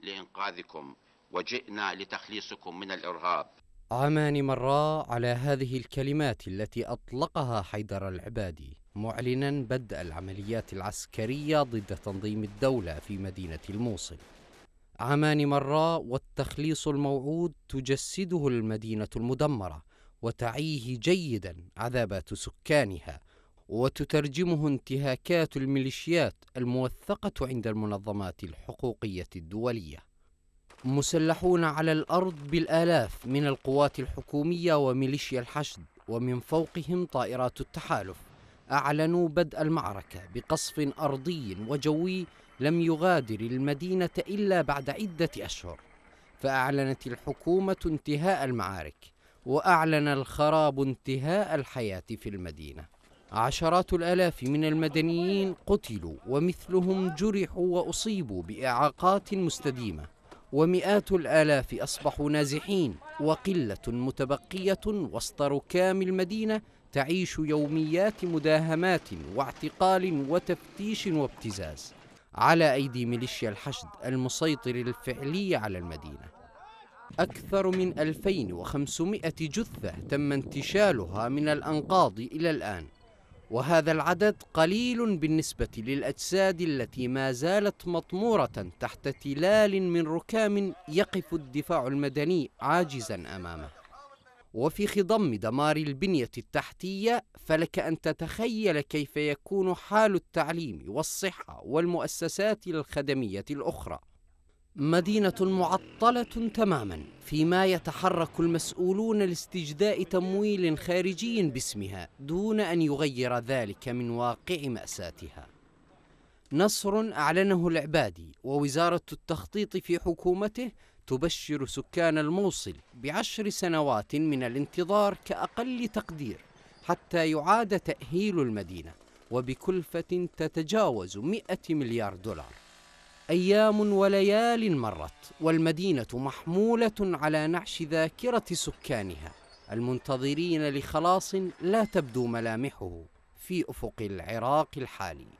لإنقاذكم وجئنا لتخليصكم من الإرهاب عمان مرا على هذه الكلمات التي أطلقها حيدر العبادي معلنا بدء العمليات العسكرية ضد تنظيم الدولة في مدينة الموصل عمان مرا والتخليص الموعود تجسده المدينة المدمرة وتعيه جيدا عذابات سكانها وتترجمه انتهاكات الميليشيات الموثقة عند المنظمات الحقوقية الدولية. مسلحون على الأرض بالآلاف من القوات الحكومية وميليشيا الحشد ومن فوقهم طائرات التحالف. أعلنوا بدء المعركة بقصف أرضي وجوي لم يغادر المدينة إلا بعد عدة أشهر. فأعلنت الحكومة انتهاء المعارك وأعلن الخراب انتهاء الحياة في المدينة. عشرات الآلاف من المدنيين قتلوا ومثلهم جرحوا وأصيبوا بإعاقات مستديمة ومئات الآلاف أصبحوا نازحين وقلة متبقية وسط ركام المدينة تعيش يوميات مداهمات واعتقال وتفتيش وابتزاز على أيدي ميليشيا الحشد المسيطر الفعلي على المدينة أكثر من 2500 جثة تم انتشالها من الأنقاض إلى الآن وهذا العدد قليل بالنسبة للأجساد التي ما زالت مطمورة تحت تلال من ركام يقف الدفاع المدني عاجزا أمامه وفي خضم دمار البنية التحتية فلك أن تتخيل كيف يكون حال التعليم والصحة والمؤسسات الخدمية الأخرى مدينة معطلة تماما فيما يتحرك المسؤولون لاستجداء تمويل خارجي باسمها دون أن يغير ذلك من واقع مأساتها نصر أعلنه العبادي ووزارة التخطيط في حكومته تبشر سكان الموصل بعشر سنوات من الانتظار كأقل تقدير حتى يعاد تأهيل المدينة وبكلفة تتجاوز 100 مليار دولار ايام وليال مرت والمدينه محموله على نعش ذاكره سكانها المنتظرين لخلاص لا تبدو ملامحه في افق العراق الحالي